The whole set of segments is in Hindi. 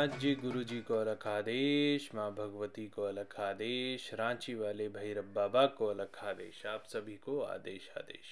नाथ जी गुरु जी को अलग आदेश माँ भगवती को अलग आदेश रांची वाले भैरव बाबा को अलग आदेश आप सभी को आदेश आदेश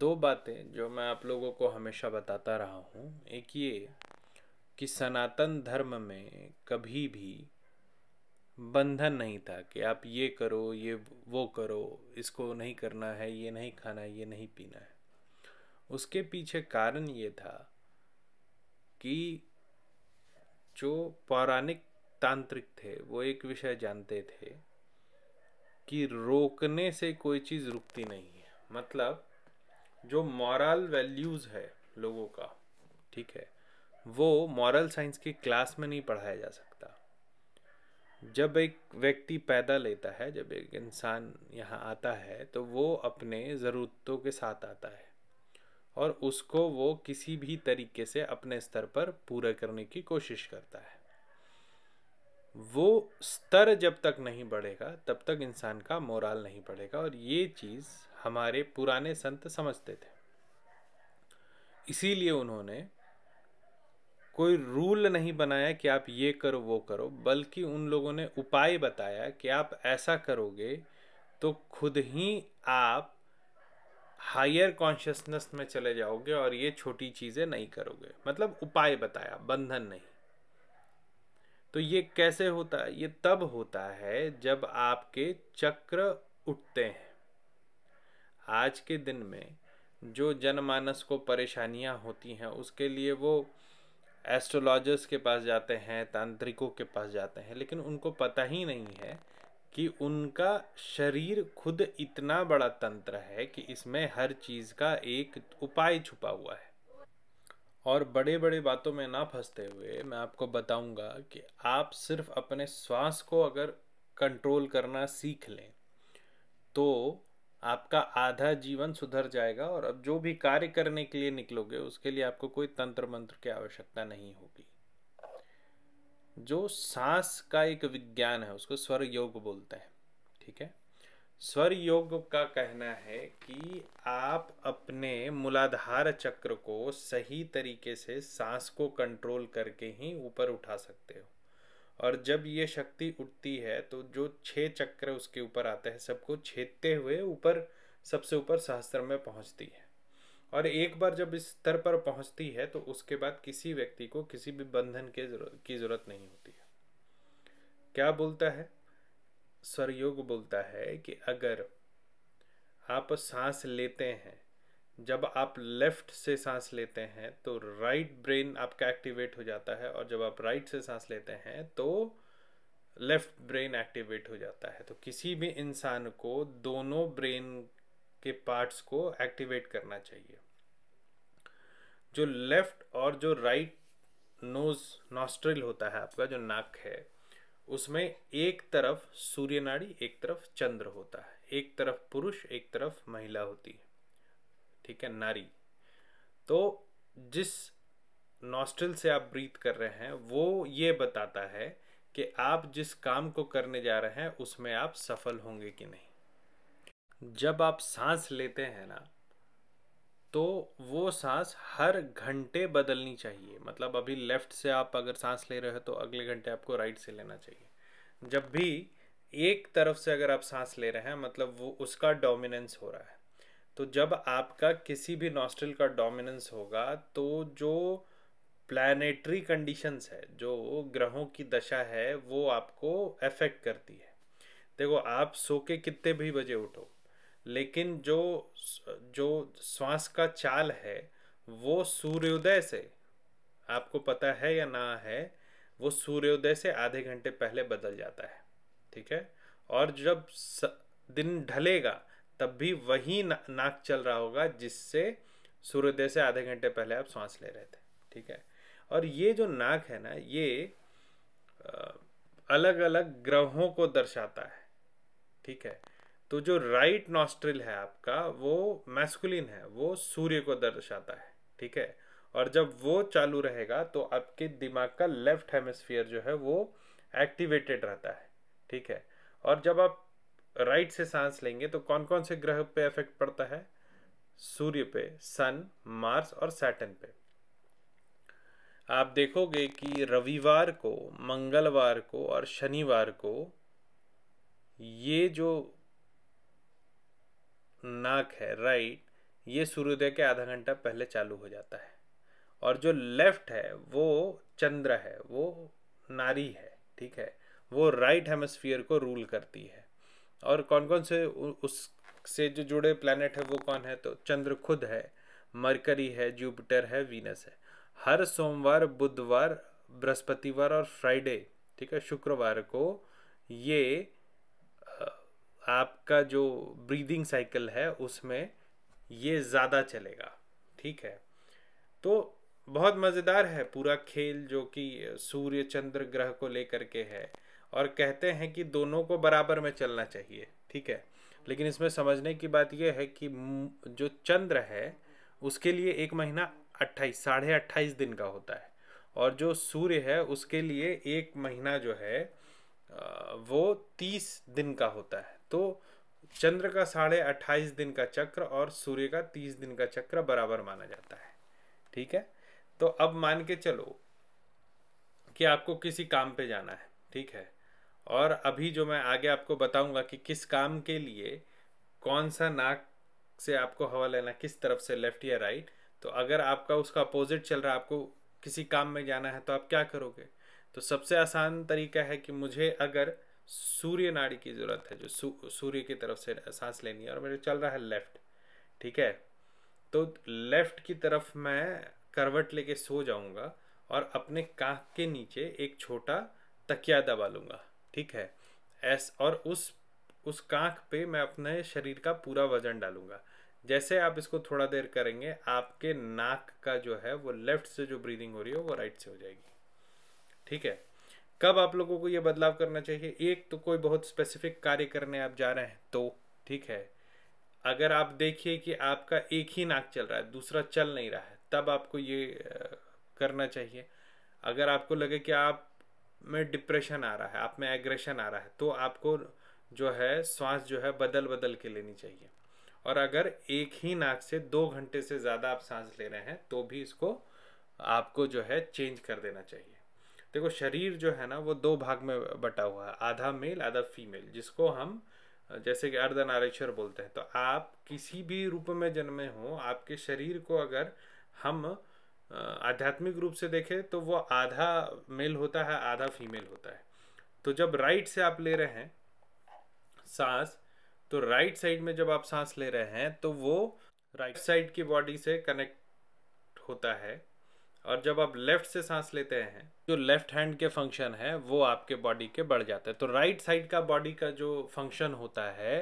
दो बातें जो मैं आप लोगों को हमेशा बताता रहा हूँ एक ये कि सनातन धर्म में कभी भी बंधन नहीं था कि आप ये करो ये वो करो इसको नहीं करना है ये नहीं खाना है ये नहीं पीना है उसके पीछे कारण ये था कि जो पौराणिक तांत्रिक थे वो एक विषय जानते थे कि रोकने से कोई चीज़ रुकती नहीं है मतलब जो मॉरल वैल्यूज़ है लोगों का ठीक है वो मॉरल साइंस की क्लास में नहीं पढ़ाया जा सकता जब एक व्यक्ति पैदा लेता है जब एक इंसान यहाँ आता है तो वो अपने ज़रूरतों के साथ आता है और उसको वो किसी भी तरीके से अपने स्तर पर पूरा करने की कोशिश करता है वो स्तर जब तक नहीं बढ़ेगा तब तक इंसान का मोराल नहीं बढ़ेगा और ये चीज़ हमारे पुराने संत समझते थे इसीलिए उन्होंने कोई रूल नहीं बनाया कि आप ये करो वो करो बल्कि उन लोगों ने उपाय बताया कि आप ऐसा करोगे तो खुद ही आप हायर कॉन्शियसनेस में चले जाओगे और ये छोटी चीज़ें नहीं करोगे मतलब उपाय बताया बंधन नहीं तो ये कैसे होता है ये तब होता है जब आपके चक्र उठते हैं आज के दिन में जो जनमानस को परेशानियां होती हैं उसके लिए वो एस्ट्रोलॉजर्स के पास जाते हैं तांत्रिकों के पास जाते हैं लेकिन उनको पता ही नहीं है कि उनका शरीर खुद इतना बड़ा तंत्र है कि इसमें हर चीज़ का एक उपाय छुपा हुआ है और बड़े बड़े बातों में ना फंसते हुए मैं आपको बताऊंगा कि आप सिर्फ अपने श्वास को अगर कंट्रोल करना सीख लें तो आपका आधा जीवन सुधर जाएगा और अब जो भी कार्य करने के लिए निकलोगे उसके लिए आपको कोई तंत्र मंत्र की आवश्यकता नहीं होगी जो सांस का एक विज्ञान है उसको स्वर योग बोलते हैं ठीक है स्वर योग का कहना है कि आप अपने मूलाधार चक्र को सही तरीके से सांस को कंट्रोल करके ही ऊपर उठा सकते हो और जब ये शक्ति उठती है तो जो छः चक्र उसके ऊपर आते हैं सबको छेदते हुए ऊपर सबसे ऊपर सहस्त्र में पहुंचती है और एक बार जब इस स्तर पर पहुंचती है तो उसके बाद किसी व्यक्ति को किसी भी बंधन के की जरूरत नहीं होती है क्या बोलता है स्वरयोग बोलता है कि अगर आप सांस लेते हैं जब आप लेफ्ट से सांस लेते हैं तो राइट ब्रेन आपका एक्टिवेट हो जाता है और जब आप राइट से सांस लेते हैं तो लेफ्ट ब्रेन एक्टिवेट हो जाता है तो किसी भी इंसान को दोनों ब्रेन के पार्ट्स को एक्टिवेट करना चाहिए जो लेफ्ट और जो राइट नोज नॉस्ट्रिल होता है आपका जो नाक है उसमें एक तरफ सूर्य नाड़ी एक तरफ चंद्र होता है एक तरफ पुरुष एक तरफ महिला होती है ठीक है नारी तो जिस नॉस्ट्रिल से आप ब्रीथ कर रहे हैं वो ये बताता है कि आप जिस काम को करने जा रहे हैं उसमें आप सफल होंगे कि नहीं जब आप सांस लेते हैं ना तो वो सांस हर घंटे बदलनी चाहिए मतलब अभी लेफ़्ट से आप अगर सांस ले रहे हो तो अगले घंटे आपको राइट से लेना चाहिए जब भी एक तरफ से अगर आप सांस ले रहे हैं मतलब वो उसका डोमिनेंस हो रहा है तो जब आपका किसी भी नॉस्ट्रल का डोमिनेंस होगा तो जो प्लानिटरी कंडीशंस है जो ग्रहों की दशा है वो आपको अफेक्ट करती है देखो आप सो के कितने भी बजे उठो लेकिन जो जो श्वास का चाल है वो सूर्योदय से आपको पता है या ना है वो सूर्योदय से आधे घंटे पहले बदल जाता है ठीक है और जब दिन ढलेगा तब भी वही ना, नाक चल रहा होगा जिससे सूर्योदय से आधे घंटे पहले आप सांस ले रहे थे ठीक है और ये जो नाक है ना ये अलग अलग ग्रहों को दर्शाता है ठीक है तो जो राइट नॉस्ट्रिल है आपका वो मैस्कुलिन है वो सूर्य को दर्शाता है ठीक है और जब वो चालू रहेगा तो आपके दिमाग का लेफ्ट हेमोस्फियर जो है वो एक्टिवेटेड रहता है ठीक है और जब आप राइट से सांस लेंगे तो कौन कौन से ग्रह पे इफेक्ट पड़ता है सूर्य पे सन मार्स और सैटन पे आप देखोगे कि रविवार को मंगलवार को और शनिवार को ये जो नाक है राइट ये सूर्योदय के आधा घंटा पहले चालू हो जाता है और जो लेफ्ट है वो चंद्र है वो नारी है ठीक है वो राइट हेमस्फीयर को रूल करती है और कौन कौन से उससे जो जुड़े प्लानट है वो कौन है तो चंद्र खुद है मरकरी है जुपिटर है वीनस है हर सोमवार बुधवार बृहस्पतिवार और फ्राइडे ठीक है शुक्रवार को ये आपका जो ब्रीदिंग साइकिल है उसमें ये ज़्यादा चलेगा ठीक है तो बहुत मज़ेदार है पूरा खेल जो कि सूर्य चंद्र ग्रह को लेकर के है और कहते हैं कि दोनों को बराबर में चलना चाहिए ठीक है लेकिन इसमें समझने की बात यह है कि जो चंद्र है उसके लिए एक महीना अट्ठाईस साढ़े अट्ठाईस दिन का होता है और जो सूर्य है उसके लिए एक महीना जो है वो तीस दिन का होता है तो चंद्र का साढ़े अट्ठाईस दिन का चक्र और सूर्य का तीस दिन का चक्र बराबर माना जाता है ठीक है तो अब मान के चलो कि आपको किसी काम पे जाना है ठीक है और अभी जो मैं आगे आपको बताऊंगा कि किस काम के लिए कौन सा नाक से आपको हवा लेना किस तरफ से लेफ्ट या राइट तो अगर आपका उसका अपोजिट चल रहा है आपको किसी काम में जाना है तो आप क्या करोगे तो सबसे आसान तरीका है कि मुझे अगर सूर्य नाड़ी की ज़रूरत है जो सू, सूर्य की तरफ से सांस लेनी है और मेरे चल रहा है लेफ्ट ठीक है तो लेफ्ट की तरफ मैं करवट लेके सो जाऊंगा और अपने का के नीचे एक छोटा तकिया दबा लूंगा ठीक है एस और उस उस कांख पे मैं अपने शरीर का पूरा वजन डालूंगा जैसे आप इसको थोड़ा देर करेंगे आपके नाक का जो है वो लेफ्ट से जो ब्रीदिंग हो रही है वो राइट से हो जाएगी ठीक है कब आप लोगों को ये बदलाव करना चाहिए एक तो कोई बहुत स्पेसिफिक कार्य करने आप जा रहे हैं तो ठीक है अगर आप देखिए कि आपका एक ही नाक चल रहा है दूसरा चल नहीं रहा है तब आपको ये करना चाहिए अगर आपको लगे कि आप में डिप्रेशन आ रहा है आप में एग्रेशन आ रहा है तो आपको जो है श्वास जो है बदल बदल के लेनी चाहिए और अगर एक ही नाक से दो घंटे से ज़्यादा आप सांस ले रहे हैं तो भी इसको आपको जो है चेंज कर देना चाहिए देखो शरीर जो है ना वो दो भाग में बटा हुआ है आधा मेल आधा फीमेल जिसको हम जैसे कि अर्धनारेश्वर बोलते हैं तो आप किसी भी रूप में जन्मे हो आपके शरीर को अगर हम आध्यात्मिक रूप से देखें तो वो आधा मेल होता है आधा फीमेल होता है तो जब राइट से आप ले रहे हैं सांस तो राइट साइड में जब आप सांस ले रहे हैं तो वो राइट साइड की बॉडी से कनेक्ट होता है और जब आप लेफ्ट से सांस लेते हैं जो लेफ्ट हैंड के फंक्शन है वो आपके बॉडी के बढ़ जाते हैं तो राइट साइड का बॉडी का जो फंक्शन होता है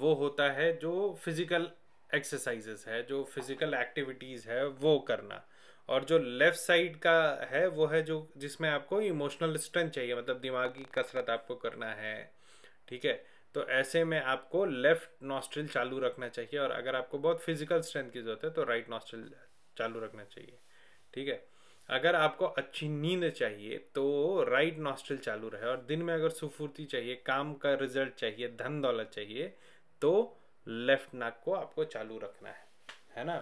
वो होता है जो फिजिकल एक्सरसाइजेस है जो फिजिकल एक्टिविटीज़ है वो करना और जो लेफ़्ट साइड का है वो है जो जिसमें आपको इमोशनल स्ट्रेंथ चाहिए मतलब दिमागी कसरत आपको करना है ठीक है तो ऐसे में आपको लेफ़्ट नॉस्ट्रिल चालू रखना चाहिए और अगर आपको बहुत फिजिकल स्ट्रेंथ की ज़रूरत है तो राइट नॉस्ट्रिल चालू रखना चाहिए ठीक है अगर आपको अच्छी नींद चाहिए तो राइट नॉस्ट्रल चालू रहे और दिन में अगर सुफूर्ति चाहिए काम का रिजल्ट चाहिए धन दौलत चाहिए तो लेफ्ट नाक को आपको चालू रखना है है ना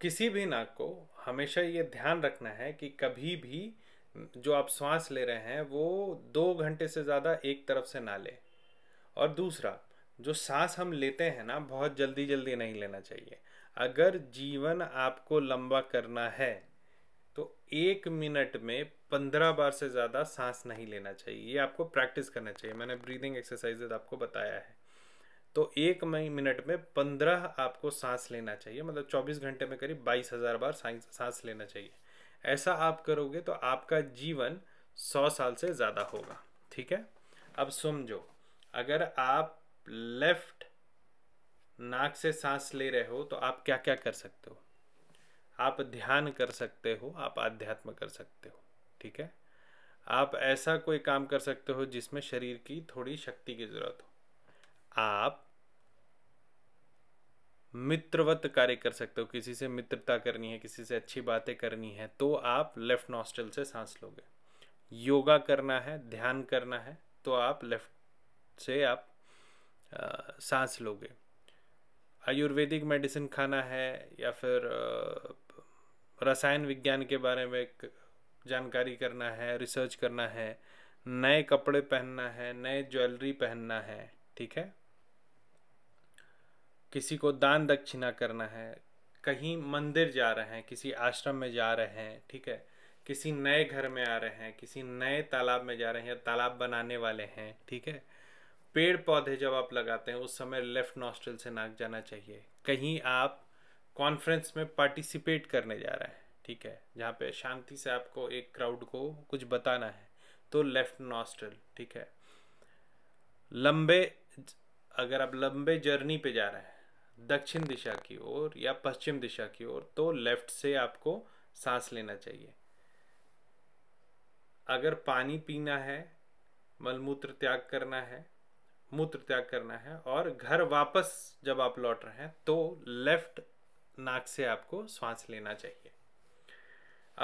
किसी भी नाक को हमेशा ये ध्यान रखना है कि कभी भी जो आप सांस ले रहे हैं वो दो घंटे से ज़्यादा एक तरफ से ना लें और दूसरा जो सांस हम लेते हैं ना बहुत जल्दी जल्दी नहीं लेना चाहिए अगर जीवन आपको लंबा करना है तो एक मिनट में पंद्रह बार से ज़्यादा सांस नहीं लेना चाहिए ये आपको प्रैक्टिस करना चाहिए मैंने ब्रीदिंग एक्सरसाइजेज आपको बताया है तो एक मिनट में पंद्रह आपको सांस लेना चाहिए मतलब चौबीस घंटे में करीब बाईस हज़ार बार सांस लेना चाहिए ऐसा आप करोगे तो आपका जीवन सौ साल से ज़्यादा होगा ठीक है अब समझो अगर आप लेफ्ट नाक से सांस ले रहे हो तो आप क्या क्या कर सकते हो आप ध्यान कर सकते हो आप आध्यात्म कर सकते हो ठीक है आप ऐसा कोई काम कर सकते हो जिसमें शरीर की थोड़ी शक्ति की जरूरत हो आप मित्रवत कार्य कर सकते हो किसी से मित्रता करनी है किसी से अच्छी बातें करनी है तो आप लेफ्ट नॉस्टल से सांस लोगे योगा करना है ध्यान करना है तो आप लेफ्ट से आप आ, सांस लोगे आयुर्वेदिक मेडिसिन खाना है या फिर रसायन विज्ञान के बारे में जानकारी करना है रिसर्च करना है नए कपड़े पहनना है नए ज्वेलरी पहनना है ठीक है किसी को दान दक्षिणा करना है कहीं मंदिर जा रहे हैं किसी आश्रम में जा रहे हैं ठीक है किसी नए घर में आ रहे हैं किसी नए तालाब में जा रहे हैं या तालाब बनाने वाले हैं ठीक है पेड़ पौधे जब आप लगाते हैं उस समय लेफ्ट नॉस्ट्रल से नाक जाना चाहिए कहीं आप कॉन्फ्रेंस में पार्टिसिपेट करने जा रहे हैं ठीक है जहाँ पे शांति से आपको एक क्राउड को कुछ बताना है तो लेफ्ट नॉस्ट्रल ठीक है लंबे अगर आप लंबे जर्नी पे जा रहे हैं दक्षिण दिशा की ओर या पश्चिम दिशा की ओर तो लेफ्ट से आपको सांस लेना चाहिए अगर पानी पीना है मलमूत्र त्याग करना है मूत्र त्याग करना है और घर वापस जब आप लौट रहे हैं तो लेफ्ट नाक से आपको सांस लेना चाहिए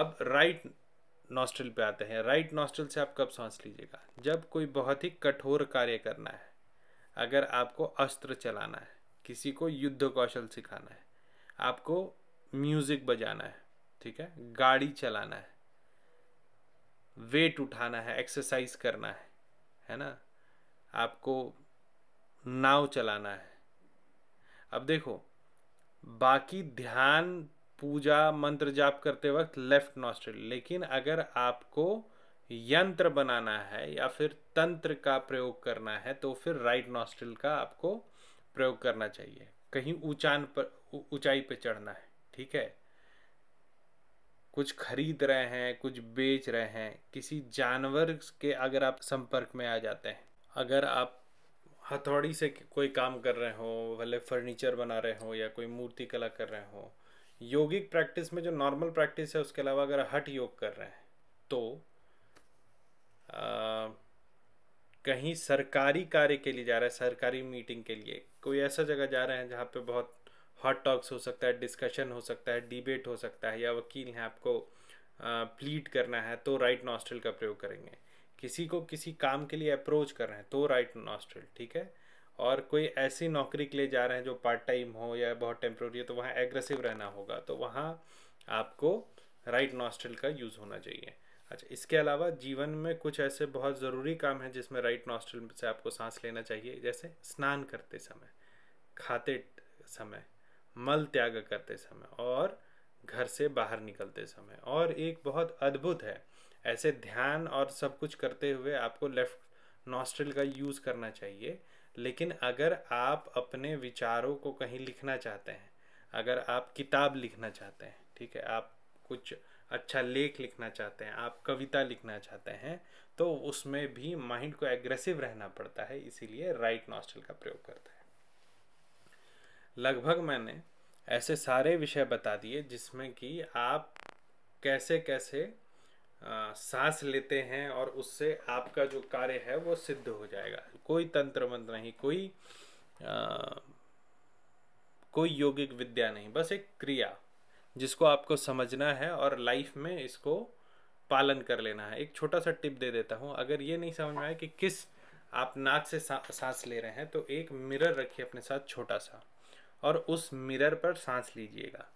अब राइट नॉस्ट्रल पे आते हैं राइट नॉस्ट्रल से आप कब सांस लीजिएगा जब कोई बहुत ही कठोर कार्य करना है अगर आपको अस्त्र चलाना है किसी को युद्ध कौशल सिखाना है आपको म्यूज़िक बजाना है ठीक है गाड़ी चलाना है वेट उठाना है एक्सरसाइज करना है है ना आपको नाव चलाना है अब देखो बाकी ध्यान पूजा मंत्र जाप करते वक्त लेफ्ट नॉस्ट्रल लेकिन अगर आपको यंत्र बनाना है या फिर तंत्र का प्रयोग करना है तो फिर राइट नॉस्ट्रल का आपको प्रयोग करना चाहिए कहीं ऊंचान पर ऊंचाई पर चढ़ना है ठीक है कुछ खरीद रहे हैं कुछ बेच रहे हैं किसी जानवर के अगर आप संपर्क में आ जाते हैं अगर आप हथौड़ी से कोई काम कर रहे हो भले फर्नीचर बना रहे हो या कोई मूर्ति कला कर रहे हो योगिक प्रैक्टिस में जो नॉर्मल प्रैक्टिस है उसके अलावा अगर हट योग कर रहे हैं तो आ, कहीं सरकारी कार्य के लिए जा रहे हैं सरकारी मीटिंग के लिए कोई ऐसा जगह जा रहे हैं जहाँ पे बहुत हॉट टॉक्स हो सकता है डिस्कशन हो सकता है डिबेट हो सकता है या वकील हैं आपको प्लीट करना है तो राइट नॉस्ट्रल का प्रयोग करेंगे किसी को किसी काम के लिए अप्रोच कर रहे हैं तो राइट नॉस्ट्रल ठीक है और कोई ऐसी नौकरी के लिए जा रहे हैं जो पार्ट टाइम हो या बहुत टेम्प्रोरी हो तो वहाँ एग्रेसिव रहना होगा तो वहाँ आपको राइट नॉस्ट्रल का यूज़ होना चाहिए अच्छा इसके अलावा जीवन में कुछ ऐसे बहुत ज़रूरी काम हैं जिसमें राइट नॉस्ट्रल से आपको सांस लेना चाहिए जैसे स्नान करते समय खाते समय मल त्याग करते समय और घर से बाहर निकलते समय और एक बहुत अद्भुत है ऐसे ध्यान और सब कुछ करते हुए आपको लेफ्ट नॉस्ट्रल का यूज़ करना चाहिए लेकिन अगर आप अपने विचारों को कहीं लिखना चाहते हैं अगर आप किताब लिखना चाहते हैं ठीक है आप कुछ अच्छा लेख लिखना चाहते हैं आप कविता लिखना चाहते हैं तो उसमें भी माइंड को एग्रेसिव रहना पड़ता है इसीलिए राइट नॉस्टल का प्रयोग करता है लगभग मैंने ऐसे सारे विषय बता दिए जिसमें कि आप कैसे कैसे सांस लेते हैं और उससे आपका जो कार्य है वो सिद्ध हो जाएगा कोई तंत्र मंत्र नहीं कोई आ, कोई योगिक विद्या नहीं बस एक क्रिया जिसको आपको समझना है और लाइफ में इसको पालन कर लेना है एक छोटा सा टिप दे देता हूँ अगर ये नहीं समझ में आए कि किस आप नाक से सा, सांस ले रहे हैं तो एक मिरर रखिए अपने साथ छोटा सा और उस मिरर पर सांस लीजिएगा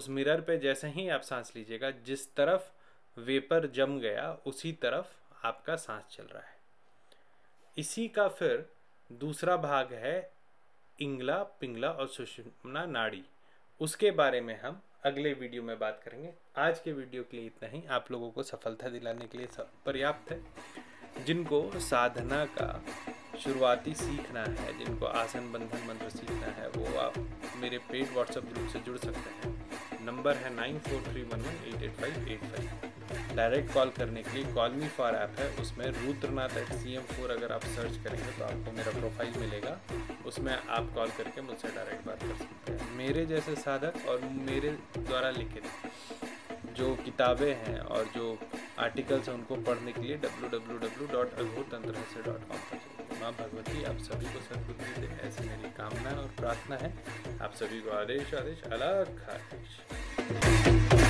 उस मिरर पे जैसे ही आप सांस लीजिएगा जिस तरफ वेपर जम गया उसी तरफ आपका सांस चल रहा है इसी का फिर दूसरा भाग है इंगला पिंगला और सुषुम्ना नाड़ी उसके बारे में हम अगले वीडियो में बात करेंगे आज के वीडियो के लिए इतना ही आप लोगों को सफलता दिलाने के लिए पर्याप्त है जिनको साधना का शुरुआती सीखना है जिनको आसन बंधन मंत्र सीखना है वो आप मेरे पेड व्हाट्सएप ग्रुप से जुड़ सकते हैं नंबर है nine four three one one eight eight five eight five direct call करने के लिए कॉल मी फॉर ऐप है उसमें Rudranath eight C M four अगर आप सर्च करेंगे तो आपको मेरा प्रोफाइल मिलेगा उसमें आप कॉल करके मुझसे डायरेक्ट बात कर सकते हैं मेरे जैसे साधक और मेरे द्वारा लिखित जो किताबें हैं और जो आर्टिकल्स हैं उनको पढ़ने के लिए W W W dot Tantra dot com पर माँ भगवती आप सभी को सदबुद्धि दे ऐसी मेरी कामना और प्रार्थना है आप सभी को आदेश आदेश अलग आदेश